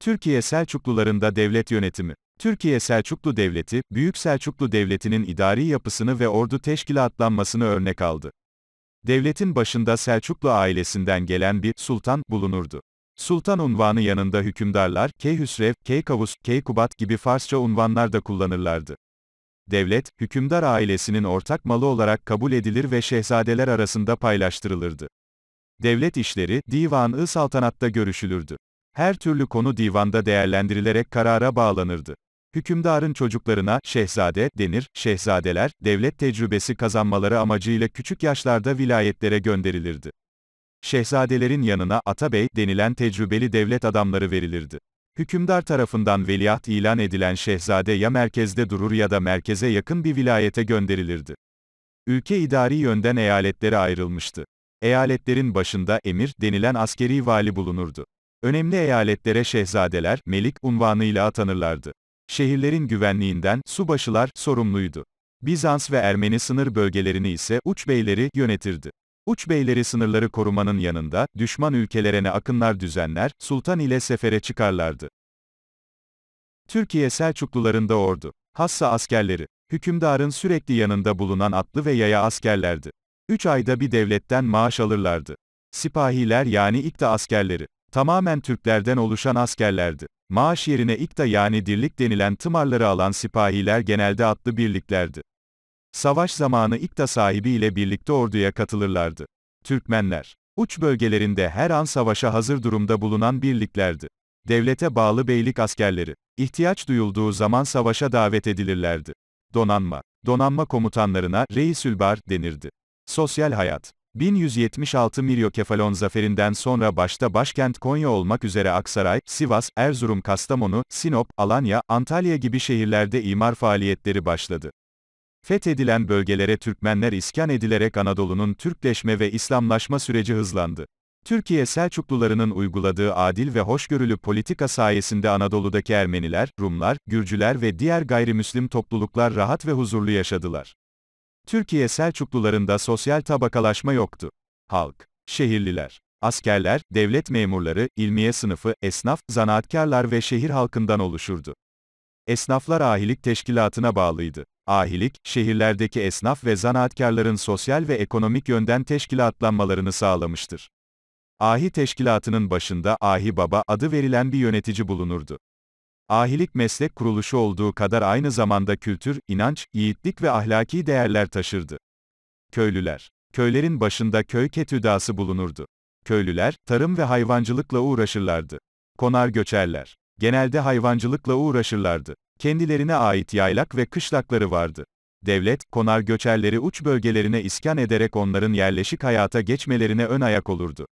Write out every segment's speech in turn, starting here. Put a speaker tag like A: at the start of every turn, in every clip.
A: Türkiye Selçuklularında devlet yönetimi. Türkiye Selçuklu Devleti, Büyük Selçuklu Devleti'nin idari yapısını ve ordu teşkilatlanmasını örnek aldı. Devletin başında Selçuklu ailesinden gelen bir sultan bulunurdu. Sultan unvanı yanında hükümdarlar, Keyhüsrev, Keykavus, Keykubat gibi Farsça unvanlar da kullanırlardı. Devlet, hükümdar ailesinin ortak malı olarak kabul edilir ve şehzadeler arasında paylaştırılırdı. Devlet işleri, divan-ı saltanatta görüşülürdü. Her türlü konu divanda değerlendirilerek karara bağlanırdı. Hükümdarın çocuklarına şehzade denir, şehzadeler, devlet tecrübesi kazanmaları amacıyla küçük yaşlarda vilayetlere gönderilirdi. Şehzadelerin yanına atabey denilen tecrübeli devlet adamları verilirdi. Hükümdar tarafından veliaht ilan edilen şehzade ya merkezde durur ya da merkeze yakın bir vilayete gönderilirdi. Ülke idari yönden eyaletlere ayrılmıştı. Eyaletlerin başında emir denilen askeri vali bulunurdu. Önemli eyaletlere şehzadeler, melik unvanıyla atanırlardı. Şehirlerin güvenliğinden subaşılar sorumluydu. Bizans ve Ermeni sınır bölgelerini ise uç beyleri yönetirdi. Uç beyleri sınırları korumanın yanında, düşman ülkelerine akınlar düzenler, sultan ile sefere çıkarlardı. Türkiye Selçuklularında ordu. Hassa askerleri. Hükümdarın sürekli yanında bulunan atlı ve yaya askerlerdi. Üç ayda bir devletten maaş alırlardı. Sipahiler yani ikta askerleri. Tamamen Türklerden oluşan askerlerdi. Maaş yerine ikta yani dirlik denilen tımarları alan sipahiler genelde atlı birliklerdi. Savaş zamanı ikta sahibi ile birlikte orduya katılırlardı. Türkmenler, uç bölgelerinde her an savaşa hazır durumda bulunan birliklerdi. Devlete bağlı beylik askerleri, ihtiyaç duyulduğu zaman savaşa davet edilirlerdi. Donanma, donanma komutanlarına reisülbar denirdi. Sosyal hayat, 1176 Miryokefalon zaferinden sonra başta başkent Konya olmak üzere Aksaray, Sivas, Erzurum Kastamonu, Sinop, Alanya, Antalya gibi şehirlerde imar faaliyetleri başladı. Fethedilen bölgelere Türkmenler iskan edilerek Anadolu'nun Türkleşme ve İslamlaşma süreci hızlandı. Türkiye Selçuklularının uyguladığı adil ve hoşgörülü politika sayesinde Anadolu'daki Ermeniler, Rumlar, Gürcüler ve diğer gayrimüslim topluluklar rahat ve huzurlu yaşadılar. Türkiye Selçuklularında sosyal tabakalaşma yoktu. Halk, şehirliler, askerler, devlet memurları, ilmiye sınıfı, esnaf, zanaatkarlar ve şehir halkından oluşurdu. Esnaflar ahilik teşkilatına bağlıydı. Ahilik, şehirlerdeki esnaf ve zanaatkarların sosyal ve ekonomik yönden teşkilatlanmalarını sağlamıştır. Ahi teşkilatının başında Ahi Baba adı verilen bir yönetici bulunurdu. Ahilik meslek kuruluşu olduğu kadar aynı zamanda kültür, inanç, yiğitlik ve ahlaki değerler taşırdı. Köylüler. Köylerin başında köy ketüdası bulunurdu. Köylüler, tarım ve hayvancılıkla uğraşırlardı. Konar göçerler. Genelde hayvancılıkla uğraşırlardı. Kendilerine ait yaylak ve kışlakları vardı. Devlet, konar göçerleri uç bölgelerine iskan ederek onların yerleşik hayata geçmelerine ön ayak olurdu.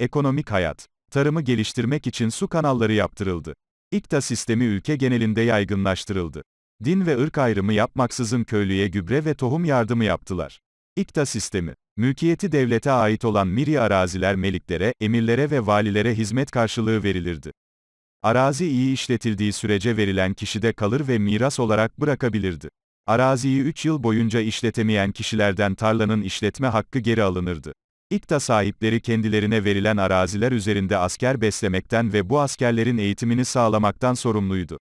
A: Ekonomik hayat. Tarımı geliştirmek için su kanalları yaptırıldı. İKTA sistemi ülke genelinde yaygınlaştırıldı. Din ve ırk ayrımı yapmaksızın köylüye gübre ve tohum yardımı yaptılar. İKTA sistemi, mülkiyeti devlete ait olan miri araziler meliklere, emirlere ve valilere hizmet karşılığı verilirdi. Arazi iyi işletildiği sürece verilen kişide kalır ve miras olarak bırakabilirdi. Araziyi 3 yıl boyunca işletemeyen kişilerden tarlanın işletme hakkı geri alınırdı. İkta sahipleri kendilerine verilen araziler üzerinde asker beslemekten ve bu askerlerin eğitimini sağlamaktan sorumluydu.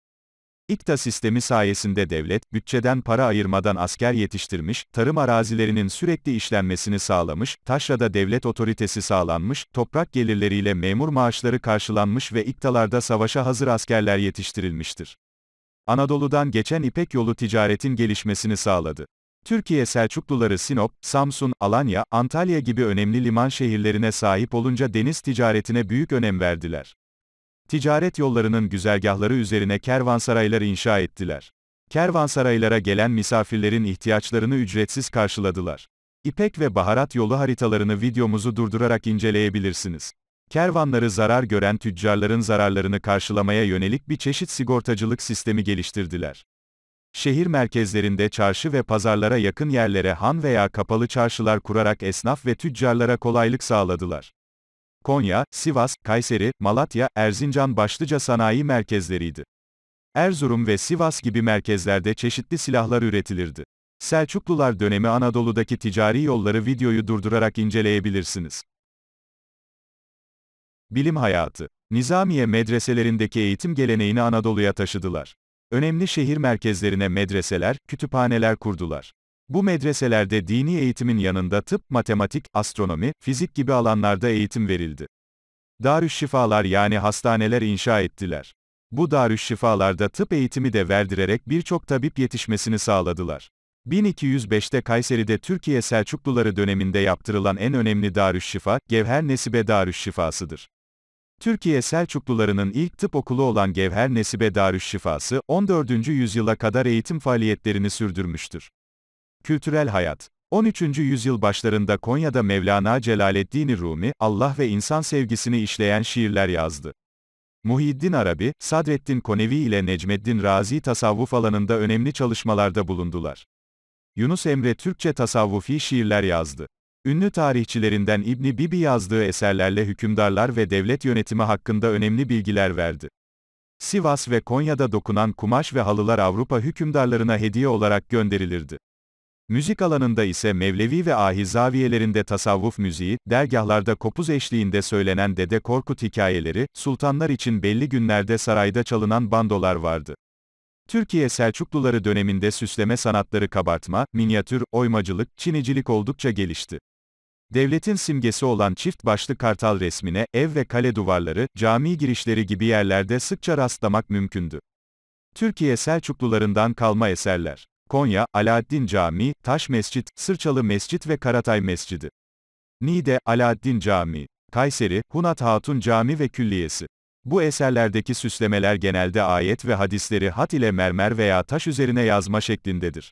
A: İkta sistemi sayesinde devlet, bütçeden para ayırmadan asker yetiştirmiş, tarım arazilerinin sürekli işlenmesini sağlamış, taşrada devlet otoritesi sağlanmış, toprak gelirleriyle memur maaşları karşılanmış ve iktalarda savaşa hazır askerler yetiştirilmiştir. Anadolu'dan geçen İpek yolu ticaretin gelişmesini sağladı. Türkiye Selçukluları Sinop, Samsun, Alanya, Antalya gibi önemli liman şehirlerine sahip olunca deniz ticaretine büyük önem verdiler. Ticaret yollarının güzergahları üzerine kervansaraylar inşa ettiler. Kervansaraylara gelen misafirlerin ihtiyaçlarını ücretsiz karşıladılar. İpek ve baharat yolu haritalarını videomuzu durdurarak inceleyebilirsiniz. Kervanları zarar gören tüccarların zararlarını karşılamaya yönelik bir çeşit sigortacılık sistemi geliştirdiler. Şehir merkezlerinde çarşı ve pazarlara yakın yerlere han veya kapalı çarşılar kurarak esnaf ve tüccarlara kolaylık sağladılar. Konya, Sivas, Kayseri, Malatya, Erzincan başlıca sanayi merkezleriydi. Erzurum ve Sivas gibi merkezlerde çeşitli silahlar üretilirdi. Selçuklular dönemi Anadolu'daki ticari yolları videoyu durdurarak inceleyebilirsiniz. Bilim hayatı Nizamiye medreselerindeki eğitim geleneğini Anadolu'ya taşıdılar. Önemli şehir merkezlerine medreseler, kütüphaneler kurdular. Bu medreselerde dini eğitimin yanında tıp, matematik, astronomi, fizik gibi alanlarda eğitim verildi. Darüşşifalar yani hastaneler inşa ettiler. Bu darüşşifalarda tıp eğitimi de verdirerek birçok tabip yetişmesini sağladılar. 1205'te Kayseri'de Türkiye Selçukluları döneminde yaptırılan en önemli darüşşifa, Gevher Nesibe Darüşşifasıdır. Türkiye Selçuklularının ilk tıp okulu olan Gevher Nesibe Darüşşifası, 14. yüzyıla kadar eğitim faaliyetlerini sürdürmüştür. Kültürel hayat 13. yüzyıl başlarında Konya'da Mevlana Celaleddin Rumi, Allah ve insan sevgisini işleyen şiirler yazdı. Muhyiddin Arabi, Sadreddin Konevi ile Necmeddin Razi tasavvuf alanında önemli çalışmalarda bulundular. Yunus Emre Türkçe tasavvufi şiirler yazdı. Ünlü tarihçilerinden İbni Bibi yazdığı eserlerle hükümdarlar ve devlet yönetimi hakkında önemli bilgiler verdi. Sivas ve Konya'da dokunan kumaş ve halılar Avrupa hükümdarlarına hediye olarak gönderilirdi. Müzik alanında ise Mevlevi ve Ahi tasavvuf müziği, dergahlarda kopuz eşliğinde söylenen Dede Korkut hikayeleri, sultanlar için belli günlerde sarayda çalınan bandolar vardı. Türkiye Selçukluları döneminde süsleme sanatları kabartma, minyatür, oymacılık, çinicilik oldukça gelişti. Devletin simgesi olan çift başlı kartal resmine, ev ve kale duvarları, cami girişleri gibi yerlerde sıkça rastlamak mümkündü. Türkiye Selçuklularından kalma eserler. Konya, Alaaddin Camii, Taş Mescit, Sırçalı Mescit ve Karatay Mescidi. Niğde, Alaaddin Camii. Kayseri, Hunat Hatun Cami ve Külliyesi. Bu eserlerdeki süslemeler genelde ayet ve hadisleri hat ile mermer veya taş üzerine yazma şeklindedir.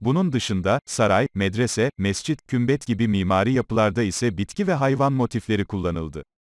A: Bunun dışında, saray, medrese, mescit, kümbet gibi mimari yapılarda ise bitki ve hayvan motifleri kullanıldı.